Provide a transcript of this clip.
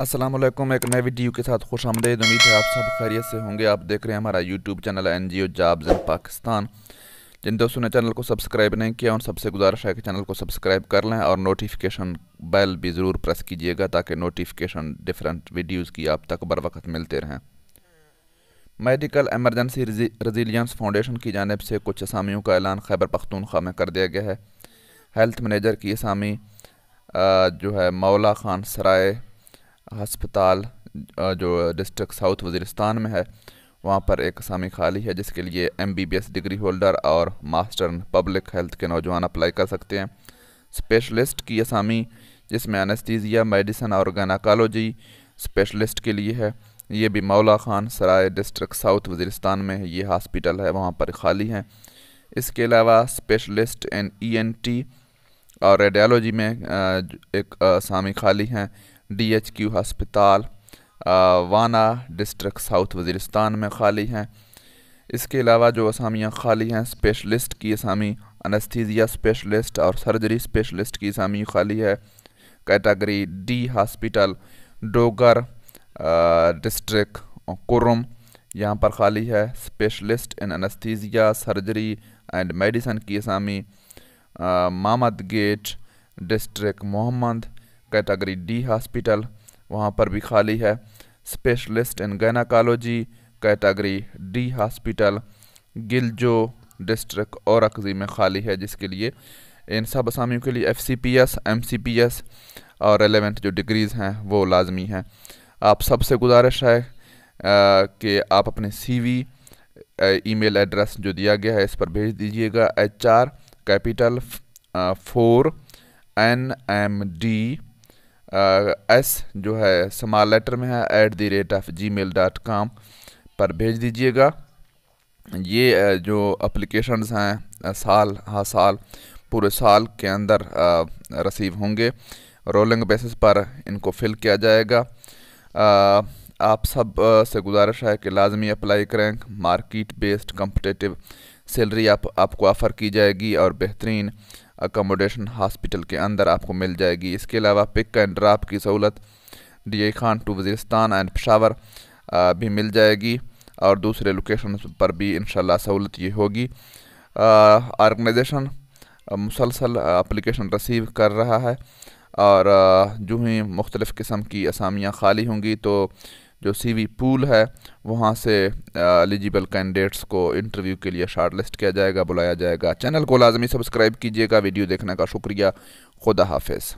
असलम एक नए वीडियो के साथ खुश आमदेद उम्मीद है आप सब खैरियत से होंगे आप देख रहे हैं हमारा YouTube channel N G O jobs in Pakistan जिन दोस्तों ने चैनल को सब्सक्राइब नहीं किया उन सबसे गुजारिश है कि चैनल को सब्सक्राइब कर लें और नोटिफिकेशन बेल भी ज़रूर प्रेस कीजिएगा ताकि नोटिफिकेशन डिफरेंट वीडियोज़ की आप तक बर वक्त मिलते रहें मेडिकल एमरजेंसी रेजिलियंस फाउंडेशन की जानब से कुछ असामियों का ऐलान खैबर पख्तूनख्वा में कर दिया गया है हेल्थ मैनेजर की असामी जो है मौला खान सराय हस्पताल जो डिस्ट्रिक्ट साउथ वजीरस्तान में है वहाँ पर एक असामी खाली है जिसके लिए M B B S degree holder और मास्टर पब्लिक हेल्थ के नौजवान अप्लाई कर सकते हैं स्पेशलिस्ट की असामी जिसमें अनस्तीजिया मेडिसन और गनाकालोजी स्पेशलिस्ट के लिए है ये भी मौला खान सराय डिस्ट्रिक्ट साउथ वजीरस्तान में ये हॉस्पिटल है वहाँ पर खाली हैं इसके अलावा स्पेशलिस्ट एन ई एन टी और रेडियालॉजी में एक असामी खाली हैं डीएचक्यू हस्पताल वाना डिस्ट्रिक्ट साउथ वज़ीरस्तान में खाली हैं इसके अलावा जो असामियाँ खाली हैं स्पेशलिस्ट की असामी अनस्थीजिया स्पेशलिस्ट और सर्जरी स्पेशलिस्ट की असामी खाली है category D hospital Dogar district Kurram यहाँ पर खाली है specialist in anaesthesia surgery and medicine की असामी Mamad Gat district Mohammad category D hospital वहाँ पर भी खाली है specialist in gynaecology category D hospital Ghiljo district Orakzai में खाली है जिसके लिए इन सब असामियों के लिए F C P S M C P S और रेलेवेंट जो डिग्रीज़ हैं वो लाजमी हैं आप सबसे गुजारिश है कि आप अपने सी वी ईमेल एड्रेस जो दिया गया है इस पर भेज दीजिएगा H R capital four N M D S जो है स्मॉल लेटर में है at the rate of G mail dot com पर भेज दीजिएगा ये जो अप्लीकेशंस हैं साल हर साल पूरे साल के अंदर रसीव होंगे रोलिंग बेसिस पर इनको फिल किया जाएगा आ, आप सब से गुजारिश है कि लाजमी अप्लाई करें मार्किट बेस्ड कम्पटेटिव सैलरी आप आपको ऑफ़र की जाएगी और बेहतरीन अकोमोडेशन हॉस्पिटल के अंदर आपको मिल जाएगी इसके अलावा पिक एंड ड्राप की सहूलत D A Khan to Waziristan and Peshawar भी मिल जाएगी और दूसरे लोकेशन पर भी इन सहूलत ये होगी ऑर्गनइजेशन मुसलसल अप्लिकेशन रसीव कर रहा है और जो ही मुख्तलिफ़ किस्म की असामियाँ खाली होंगी तो जो सी पूल है वहाँ से एलिजिबल कैंडिडेट्स को इंटरव्यू के लिए शार्ट लिस्ट किया जाएगा बुलाया जाएगा चैनल को लाजमी सब्सक्राइब कीजिएगा वीडियो देखने का शुक्रिया खुदा हाफिज़